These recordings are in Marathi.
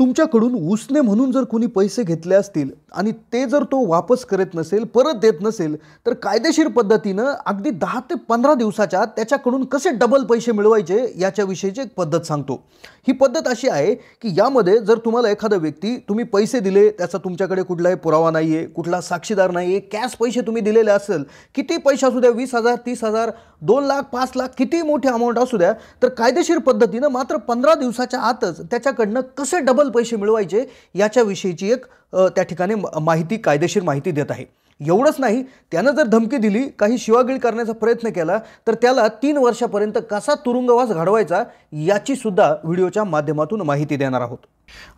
तुमच्याकडून उसने म्हणून जर कोणी पैसे घेतले असतील आणि ते जर तो वापस करत नसेल परत देत नसेल तर कायदेशीर पद्धतीनं अगदी दहा ते पंधरा दिवसाच्या त्याच्याकडून कसे डबल पैसे मिळवायचे याच्याविषयीची एक पद्धत सांगतो ही पद्धत अशी आहे की यामध्ये जर तुम्हाला एखादा व्यक्ती तुम्ही पैसे दिले त्याचा तुमच्याकडे कुठलाही पुरावा नाही आहे कुठला साक्षीदार नाही आहे कॅश पैसे तुम्ही दिलेले असेल किती पैसे असू द्या वीस हजार तीस हजार दोन लाख पाच लाख किती मोठी अमाऊंट असू द्या तर कायदेशीर पद्धतीनं मात्र पंधरा दिवसाच्या आतच त्याच्याकडनं कसे डबल पैसे मिळवायचे याच्याविषयीची एक त्या ठिकाणी माहिती कायदेशीर माहिती देत आहे एवढंच नाही त्यानं जर धमकी दिली काही शिवागिळ करण्याचा प्रयत्न केला तर त्याला तीन वर्षापर्यंत कसा तुरुंगवास घडवायचा याची सुद्धा व्हिडिओच्या माध्यमातून माहिती देणार आहोत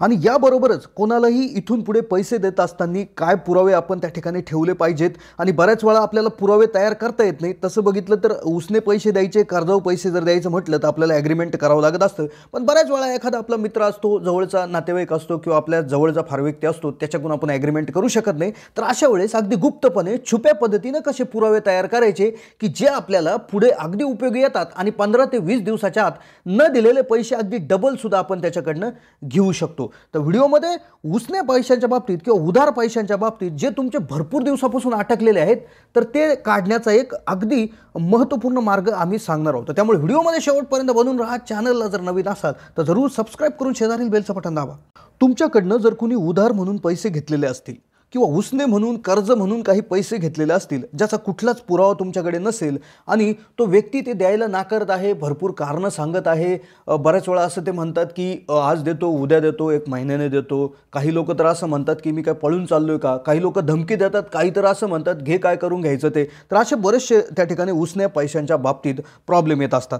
आणि याबरोबरच कोणालाही इथून पुढे पैसे देत असताना काय पुरावे आपण त्या ठिकाणी ठेवले पाहिजेत आणि बऱ्याच वेळा आपल्याला पुरावे तयार करता येत नाही तसं बघितलं तर उसने पैसे द्यायचे कर्जाऊ पैसे जर द्यायचं म्हटलं तर आपल्याला ॲग्रीमेंट करावं लागत असतं पण बऱ्याच वेळा एखादा आपला मित्र असतो जवळचा नातेवाईक असतो किंवा आपल्या जवळचा फार व्यक्ती असतो त्याच्याकडून आपण ॲग्रीमेंट करू शकत नाही तर अशा वेळेस अगदी गुप्तपणे छुप्या पद्धतीनं कसे पुरावे तयार करायचे की जे आपल्याला पुढे अगदी उपयोगी येतात आणि पंधरा ते वीस दिवसाच्या आत न दिलेले पैसे अगदी डबलसुद्धा आपण त्याच्याकडनं घेऊ शकतो तर व्हिडिओमध्ये उसने पैशांच्या बाबतीत किंवा उधार पैशांच्या बाबतीत जे तुमचे भरपूर दिवसापासून अटकलेले आहेत तर ते काढण्याचा एक अगदी महत्त्वपूर्ण मार्ग आम्ही सांगणार आहोत त्यामुळे व्हिडिओमध्ये शेवटपर्यंत बनून राहा चॅनलला जर नवीन असाल तर जरूर सबस्क्राईब करून शेजारील बेलचं बटन दाबा तुमच्याकडनं जर कुणी उधार म्हणून पैसे घेतलेले असतील किंवा उसने म्हणून कर्ज म्हणून काही पैसे घेतलेले असतील ज्याचा कुठलाच पुरावा तुमच्याकडे नसेल आणि तो व्यक्ती ते द्यायला नाकारत आहे भरपूर कारणं सांगत आहे बऱ्याच वेळा असं ते म्हणतात की आज देतो उद्या देतो एक महिन्याने देतो काही लोक तर असं म्हणतात की मी काय पळून चाललो आहे का काही लोक धमकी देतात काही तर असं म्हणतात घे काय करून घ्यायचं ते तर असे बरेचसे त्या ठिकाणी उसण्या पैशांच्या बाबतीत प्रॉब्लेम येत असतात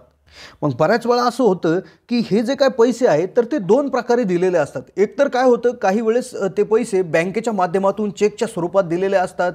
मग बऱ्याच वेळा असं होतं की हे जे काय पैसे आहेत तर ते दोन प्रकारे दिलेले असतात एकतर काय होतं काही वेळेस ते पैसे बँकेच्या माध्यमातून चेकच्या स्वरूपात दिलेले असतात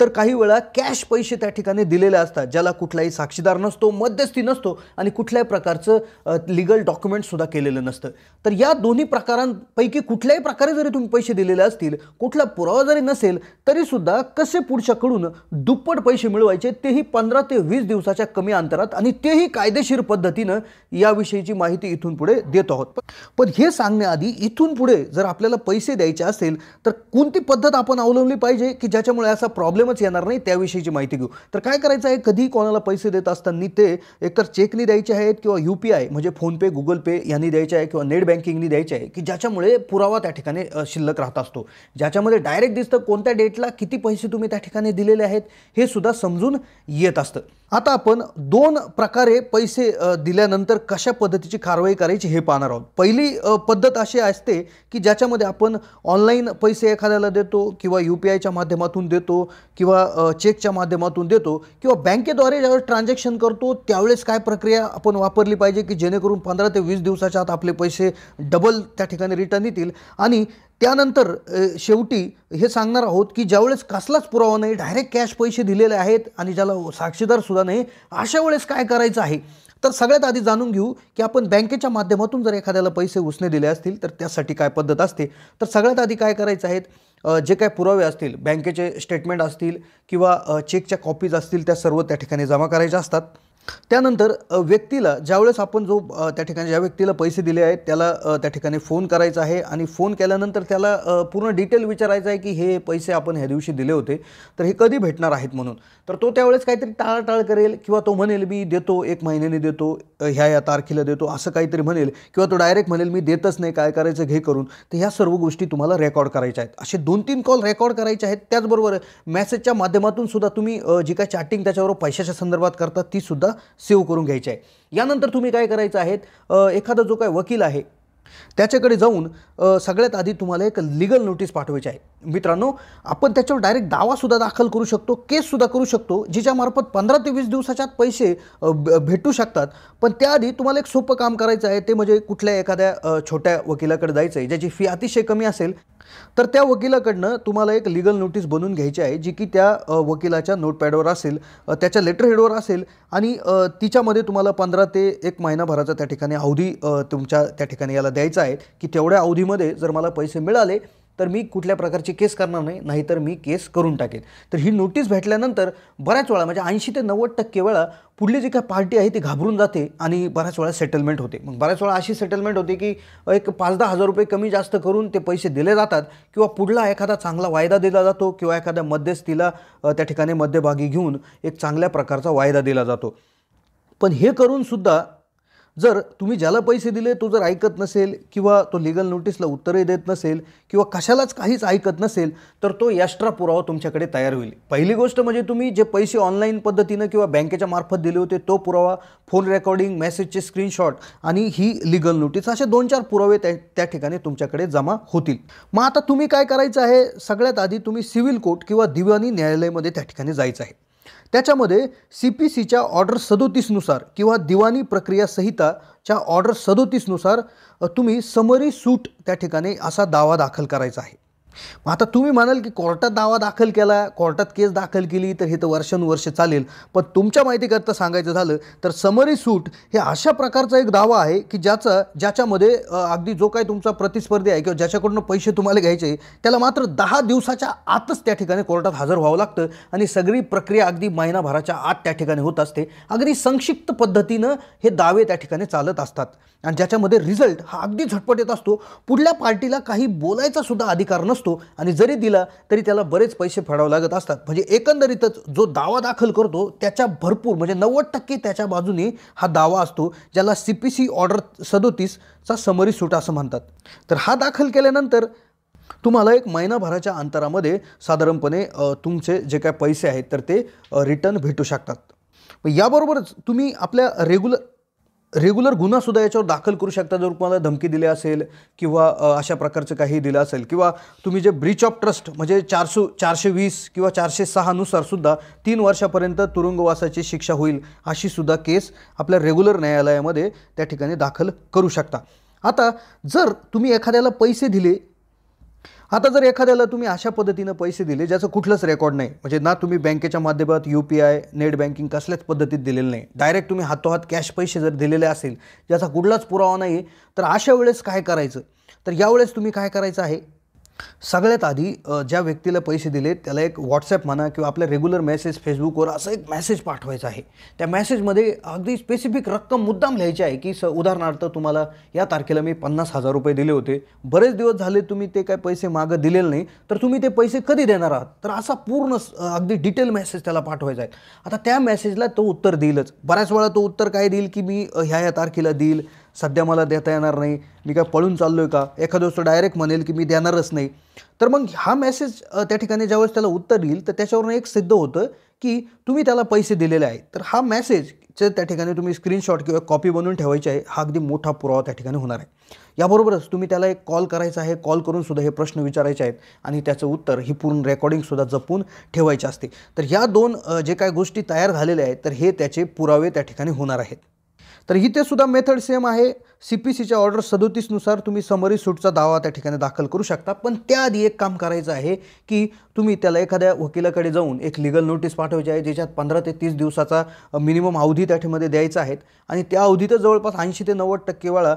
तर काही वेळा कॅश पैसे त्या ठिकाणी दिलेले असतात ज्याला कुठलाही साक्षीदार नसतो मध्यस्थी नसतो आणि कुठल्याही प्रकारचं लिगल डॉक्युमेंटसुद्धा केलेलं नसतं तर या दोन्ही प्रकारांपैकी कुठल्याही प्रकारे जरी तुम्ही पैसे दिलेले असतील कुठला पुरावा जरी नसेल तरीसुद्धा कसे पुढच्याकडून दुप्पट पैसे मिळवायचे तेही पंधरा ते वीस दिवसाच्या कमी अंतरात आणि तेही कायदेशीर पद्धतीनं याविषयीची माहिती इथून पुढे देत आहोत पण हे सांगण्याआधी इथून पुढे जर आपल्याला पैसे द्यायचे असेल तर कोणती पद्धत आपण अवलंबली पाहिजे की ज्याच्यामुळे असा प्रॉब्लेम प्रॉब्लेमच येणार नाही त्याविषयीची माहिती घेऊ तर काय करायचं आहे कधी कोणाला पैसे देत असताना ते एकतर चेकनी द्यायचे आहेत किंवा यू पी आय म्हणजे फोनपे गुगल पे यांनी द्यायचे आहे किंवा नेट बँकिंगनी द्यायचे आहे की ज्याच्यामुळे पुरावा त्या ठिकाणी शिल्लक राहत असतो ज्याच्यामध्ये डायरेक्ट दिसतं कोणत्या डेटला किती पैसे तुम्ही त्या ठिकाणी दिलेले आहेत हे सुद्धा समजून येत असतं आता आपण दोन प्रकारे पैसे दिल्यानंतर कशा पद्धतीची कारवाई करायची हे पाहणार आहोत पहिली पद्धत अशी असते की ज्याच्यामध्ये आपण ऑनलाईन पैसे एखाद्याला देतो किंवा यू पी आयच्या माध्यमातून देतो किंवा चेकच्या माध्यमातून देतो किंवा बँकेद्वारे ज्यावेळेस ट्रान्झॅक्शन करतो त्यावेळेस काय प्रक्रिया आपण वापरली पाहिजे की जेणेकरून पंधरा ते वीस दिवसाच्या आत आपले पैसे डबल त्या ठिकाणी रिटर्न येतील आणि त्यानंतर शेवटी हे सांगणार आहोत की ज्यावेळेस कसलाच पुरावा नाही डायरेक्ट कॅश पैसे दिलेले आहेत आणि ज्याला साक्षीदारसुद्धा नाही अशा वेळेस काय करायचं आहे तर सगळ्यात आधी जाणून घेऊ की आपण बँकेच्या माध्यमातून जर एखाद्याला पैसे उसने दिले असतील तर त्यासाठी काय पद्धत असते तर सगळ्यात आधी काय करायचं आहेत जे काय पुरावे असतील बँकेचे स्टेटमेंट असतील किंवा चेकच्या कॉपीज असतील त्या सर्व त्या ठिकाणी जमा करायच्या असतात त्यानंतर व्यक्तीला ज्यावेळेस आपण जो त्या ठिकाणी ज्या व्यक्तीला पैसे दिले आहेत त्याला त्या ठिकाणी फोन करायचा आहे आणि फोन केल्यानंतर त्याला पूर्ण डिटेल विचारायचं आहे की हे पैसे आपण ह्या दिवशी दिले होते तर हे कधी भेटणार आहेत म्हणून तर तो त्यावेळेस काहीतरी टाळाटाळ करेल किंवा तो म्हणेल मी देतो एक महिन्याने देतो ह्या या तारखेला देतो असं काहीतरी म्हणेल किंवा तो डायरेक्ट म्हणेल मी देतच नाही काय करायचं घे करून तर ह्या सर्व गोष्टी तुम्हाला रेकॉर्ड करायच्या आहेत असे दोन तीन कॉल रेकॉर्ड करायचे आहेत त्याचबरोबर मेसेजच्या माध्यमातून सुद्धा तुम्ही जी काय चॅटिंग त्याच्यावर पैशाच्या संदर्भात करता तीसुद्धा सेव्ह करून घ्यायचे आहे यानंतर तुम्ही काय करायचं आहे एखादा जो काय वकील आहे त्याच्याकडे जाऊन सगळ्यात आधी तुम्हाला एक लिगल नोटीस पाठवायची आहे मित्रांनो आपण त्याच्यावर डायरेक्ट दावासुद्धा दाखल करू शकतो केससुद्धा करू शकतो जिच्यामार्फत पंधरा ते वीस दिवसाच्यात पैसे भेटू शकतात पण त्याआधी तुम्हाला एक सोपं काम करायचं आहे ते म्हणजे कुठल्या एखाद्या छोट्या वकिलाकडे जायचं आहे ज्याची फी अतिशय कमी असेल तर त्या वकिलाकडनं तुम्हाला एक लिगल नोटीस बनवून घ्यायची आहे जी की त्या वकिलाच्या नोटपॅडवर असेल त्याच्या लेटर हेडवर असेल आणि तिच्यामध्ये तुम्हाला पंधरा ते एक महिनाभराचा त्या ठिकाणी अवधी तुमच्या त्या ठिकाणी याला द्यायचा आहे की तेवढ्या अवधीमध्ये जर मला पैसे मिळाले तर मी कुठल्या प्रकारची केस करणार नाही नाहीतर मी केस करून टाकेन तर ही नोटीस भेटल्यानंतर बऱ्याच वेळा म्हणजे ऐंशी ते नव्वद टक्के वेळा पुढली जी काय पार्टी आहे ती घाबरून जाते आणि बऱ्याच वेळा सेटलमेंट होते मग बऱ्याच वेळा अशी सेटलमेंट होते की एक पाच दहा हजार रुपये कमी जास्त करून ते पैसे दिले जातात किंवा पुढला एखादा चांगला वायदा दिला जातो किंवा एखाद्या मध्यस्थीला त्या ठिकाणी मध्यभागी घेऊन एक चांगल्या प्रकारचा वायदा दिला जातो पण हे करूनसुद्धा जर तुम्ही ज्याला पैसे दिले तो जर ऐकत नसेल किंवा तो लिगल नोटीसला उत्तरही देत नसेल किंवा कशालाच काहीच ऐकत नसेल तर तो एक्स्ट्रा पुरावा तुमच्याकडे तयार होईल पहिली गोष्ट म्हणजे तुम्ही जे पैसे ऑनलाईन पद्धतीनं किंवा बँकेच्या मार्फत दिले होते तो पुरावा फोन रेकॉर्डिंग मेसेजचे स्क्रीनशॉट आणि ही लिगल नोटीस असे दोन चार पुरावे त्या त्या ठिकाणी तुमच्याकडे जमा होतील मग आता तुम्ही काय करायचं आहे सगळ्यात आधी तुम्ही सिव्हिल कोर्ट किंवा दिवानी न्यायालयामध्ये त्या ठिकाणी जायचं आहे त्याच्यामध्ये सी पी सीच्या ऑर्डर सदोतीसनुसार किंवा दिवाणी प्रक्रिया संहिताच्या ऑर्डर सदोतीसनुसार तुम्ही समरी सूट त्या ठिकाणी असा दावा दाखल करायचा आहे मग आता तुम्ही म्हणाल की कोर्टात दावा दाखल केला कोर्टात केस दाखल केली तर हे तर वर्षानुवर्ष चालेल पण तुमच्या माहितीकरता सांगायचं झालं तर समरी सूट हे अशा प्रकारचा एक दावा आहे की ज्याचा ज्याच्यामध्ये अगदी जो काही तुमचा प्रतिस्पर्धी आहे किंवा ज्याच्याकडून पैसे तुम्हाला घ्यायचे त्याला मात्र दहा दिवसाच्या आतच त्या ठिकाणी कोर्टात हजर व्हावं लागतं आणि सगळी प्रक्रिया अगदी महिनाभराच्या आत त्या ठिकाणी होत असते अगदी संक्षिप्त पद्धतीनं हे दावे त्या ठिकाणी चालत असतात आणि ज्याच्यामध्ये रिझल्ट हा अगदी झटपट येत असतो पुढल्या पार्टीला काही बोलायचा सुद्धा अधिकार नसतो असतो आणि जरी दिला तरी त्याला बरेच पैसे फेडावे लागत असतात म्हणजे एकंदरीतच जो दावा दाखल करतो त्याच्या भरपूर म्हणजे नव्वद टक्के त्याच्या बाजूने हा दावा असतो ज्याला सी पी सी ऑर्डर सदोतीसचा समरी सूट असं म्हणतात तर हा दाखल केल्यानंतर तुम्हाला एक महिनाभराच्या अंतरामध्ये साधारणपणे तुमचे जे काय पैसे आहेत तर ते रिटर्न भेटू शकतात याबरोबरच तुम्ही आपल्या रेग्युलर रेग्युलर सुद्धा याच्यावर दाखल करू शकता जर तुम्हाला धमकी दिली असेल किंवा अशा प्रकारचं काही दिलं असेल किंवा तुम्ही जे ब्रीच ऑफ ट्रस्ट म्हणजे चारशे चारशे वीस किंवा चारशे सुद्धा तीन वर्षापर्यंत तुरुंगवासाची शिक्षा होईल अशी सुद्धा केस आपल्या रेग्युलर न्यायालयामध्ये त्या ठिकाणी दाखल करू शकता आता जर तुम्ही एखाद्याला पैसे दिले आता जर एखाद्याला तुम्ही अशा पद्धतीनं पैसे दिले ज्याचं कुठलंच रेकॉर्ड नाही म्हणजे ना तुम्ही बँकेच्या माध्यमात U P I net banking कसल्याच पद्धतीत दिलेलं नाही डायरेक्ट तुम्ही हातोहात कॅश पैसे जर दिलेले असेल ज्याचा कुठलाच पुरावा नाही तर अशा वेळेस काय करायचं तर यावेळेस तुम्ही काय करायचं आहे सगळ्यात आधी ज्या व्यक्तीला पैसे दिले त्याला एक व्हॉट्सॲप म्हणा किंवा आपल्या रेग्युलर मेसेज फेसबुकवर असं एक मेसेज पाठवायचा आहे त्या मेसेजमध्ये अगदी स्पेसिफिक रक्कम मुद्दाम लिहायची आहे की स उदाहरणार्थ तुम्हाला या तारखेला मी पन्नास हजार रुपये दिले होते बरेच दिवस झाले तुम्ही ते काय पैसे मागं दिलेले नाही तर तुम्ही ते पैसे कधी देणार आहात तर असा पूर्ण अगदी डिटेल मेसेज त्याला पाठवायचा आहे आता त्या मेसेजला तो उत्तर देईलच बऱ्याच वेळा तो उत्तर काय देईल की मी ह्या या तारखेला देईल सध्या मला देता येणार नाही मी काय पळून चाललो आहे का एखादं वस्तू डायरेक्ट म्हणेल की मी देणारच नाही तर मग हा मेसेज त्या ठिकाणी ज्यावेळेस त्याला उत्तर येईल तर त्याच्यावरून एक सिद्ध होतं की तुम्ही त्याला पैसे दिलेले आहेत तर हा मेसेज जर त्या ठिकाणी तुम्ही स्क्रीनशॉट किंवा कॉपी बनवून ठेवायची आहे हा अगदी मोठा पुरावा त्या ठिकाणी होणार आहे याबरोबरच तुम्ही त्याला एक कॉल करायचा आहे कॉल करून सुद्धा हे प्रश्न विचारायचे आहेत आणि त्याचं उत्तर ही पूर्ण रेकॉर्डिंगसुद्धा जपून ठेवायची असते तर ह्या दोन जे काय गोष्टी तयार झालेल्या आहेत तर हे त्याचे पुरावे त्या ठिकाणी होणार आहेत तर इथे सुद्धा मेथड सेम आहे सी पी सीच्या ऑर्डर सदोतीसनुसार तुम्ही समरी सूटचा दावा त्या ठिकाणी दाखल करू शकता पण त्याआधी एक काम करायचं आहे की तुम्ही त्याला एखाद्या वकिलाकडे जाऊन एक लिगल नोटीस पाठवायची आहे ज्याच्यात पंधरा ते तीस दिवसाचा मिनिमम अवधी त्या ठिकाणी द्यायचा आहे आणि त्या अवधीतच जवळपास ऐंशी ते नव्वद टक्के वेळा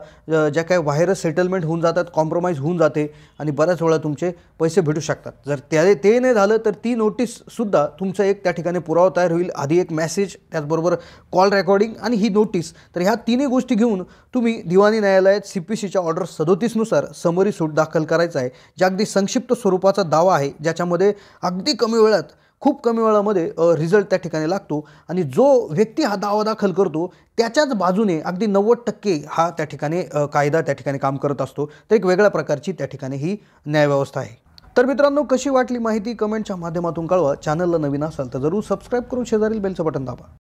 ज्या काही व्हायरस सेटलमेंट होऊन जातात कॉम्प्रोमाइज होऊन जाते आणि बऱ्याच वेळा तुमचे पैसे भेटू शकतात जर त्या ते नाही झालं तर ती नोटीससुद्धा तुमचा एक त्या ठिकाणी पुरावा तयार होईल आधी एक मेसेज त्याचबरोबर कॉल रेकॉर्डिंग आणि ही नोटीस तर ह्या तिन्ही गोष्टी घेऊन तुम्ही दिवाणी न्यायालयात सी पी सीच्या ऑर्डर सदोतीसनुसार समोरी सूट दाखल करायचं आहे ज्या अगदी संक्षिप्त स्वरूपाचा दावा आहे ज्याच्यामध्ये अगदी कमी वेळात खूप कमी वेळामध्ये रिझल्ट त्या ठिकाणी लागतो आणि जो व्यक्ती हा दावा दाखल करतो त्याच्याच बाजूने अगदी नव्वद टक्के हा त्या ठिकाणी कायदा त्या ठिकाणी काम करत असतो तर एक वेगळ्या प्रकारची त्या ठिकाणी ही न्यायव्यवस्था आहे तर मित्रांनो कशी वाटली माहिती कमेंटच्या माध्यमातून कळवा चॅनलला नवीन असाल तर जरूर सबस्क्राईब करून शेजारील बेलचं बटन दाबा